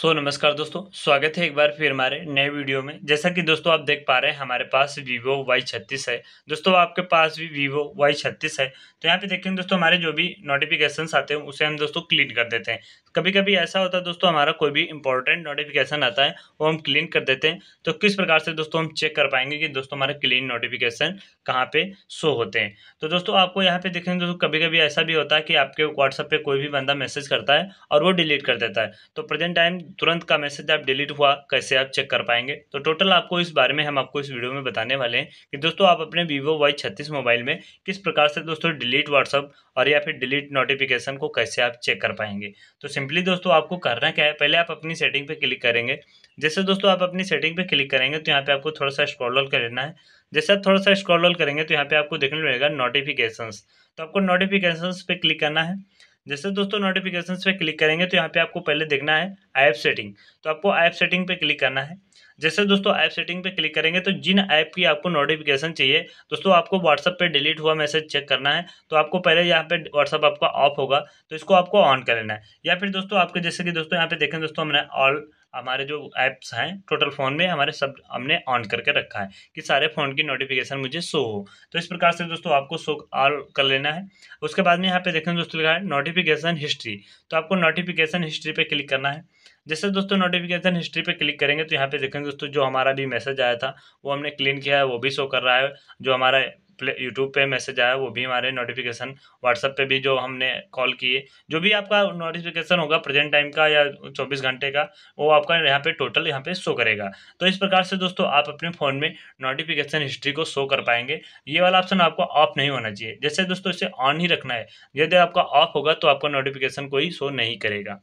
सो so, नमस्कार दोस्तों स्वागत है एक बार फिर हमारे नए वीडियो में जैसा कि दोस्तों आप देख पा रहे हैं हमारे पास वीवो वाई छत्तीस है दोस्तों आपके पास भी वीवो वाई छत्तीस है तो यहाँ पे देखेंगे दोस्तों हमारे जो भी नोटिफिकेशंस आते हैं उसे हम दोस्तों क्लीन कर देते हैं कभी कभी ऐसा होता है दोस्तों हमारा कोई भी इंपॉर्टेंट नोटिफिकेशन आता है वो हम क्लीन कर देते हैं तो किस प्रकार से दोस्तों हम चेक कर पाएंगे कि दोस्तों हमारे क्लीन नोटिफिकेशन कहाँ पे शो होते हैं तो दोस्तों आपको यहाँ पे देखेंगे दोस्तों कभी कभी ऐसा भी होता है कि आपके व्हाट्सअप पर कोई भी बंदा मैसेज करता है और वो डिलीट कर देता है तो प्रेजेंट टाइम तुरंत का मैसेज आप डिलीट हुआ कैसे आप चेक कर पाएंगे तो टोटल आपको इस बारे में हम आपको इस वीडियो में बताने वाले हैं कि दोस्तों आप अपने वीवो वाई छत्तीस मोबाइल में किस प्रकार से दोस्तों डिलीट व्हाट्सअप और या फिर डिलीट नोटिफिकेशन को कैसे आप चेक कर पाएंगे तो सिंपली दोस्तों आपको करना क्या है पहले आप अपनी सेटिंग पर क्लिक करेंगे जैसे दोस्तों आप अपनी सेटिंग पर क्लिक करेंगे तो यहाँ पर आपको थोड़ा सा स्क्रॉल कर लेना है जैसे आप थोड़ा सा स्क्रॉल करेंगे तो यहाँ पे आपको देखने मिलेगा नोटिफिकेशन तो आपको नोटिफिकेशन पे क्लिक करना है जैसे दोस्तों नोटिफिकेशन पे क्लिक करेंगे तो यहाँ पे आपको पहले देखना है ऐप सेटिंग तो आपको ऐप सेटिंग पे क्लिक करना है जैसे दोस्तों ऐप सेटिंग पे क्लिक करेंगे तो जिन ऐप की आपको नोटिफिकेशन चाहिए दोस्तों आपको व्हाट्सअप पे डिलीट हुआ मैसेज चेक करना है तो आपको पहले यहाँ पे व्हाट्सअप आपका ऑफ होगा तो इसको आपको ऑन कर लेना है या फिर दोस्तों आपके जैसे कि दोस्तों यहाँ पे देखें दोस्तों हमने ऑल हमारे जो ऐप्स हैं टोटल फ़ोन में हमारे सब हमने ऑन करके रखा है कि सारे फ़ोन की नोटिफिकेशन मुझे शो हो तो इस प्रकार से दोस्तों आपको शो ऑल कर लेना है उसके बाद में यहाँ पे देखें दोस्तों लिखा है नोटिफिकेशन हिस्ट्री तो आपको नोटिफिकेशन हिस्ट्री पे क्लिक करना है जैसे दोस्तों नोटिफिकेशन हिस्ट्री पे क्लिक करेंगे तो यहाँ पे देखेंगे दोस्तों जो हमारा भी मैसेज आया था वो हमने क्लीन किया है वो भी शो कर रहा है जो हमारा प्ले यूट्यूब पे मैसेज आया वो भी हमारे नोटिफिकेशन व्हाट्सअप पे भी जो हमने कॉल किए जो भी आपका नोटिफिकेशन होगा प्रेजेंट टाइम का या चौबीस घंटे का वो आपका यहाँ पे टोटल यहाँ पे शो करेगा तो इस प्रकार से दोस्तों आप अपने फ़ोन में नोटिफिकेशन हिस्ट्री को शो कर पाएंगे ये वाला ऑप्शन आपको ऑफ नहीं होना चाहिए जैसे दोस्तों इसे ऑन ही रखना है यदि आपका ऑफ होगा तो आपका नोटिफिकेशन कोई शो नहीं करेगा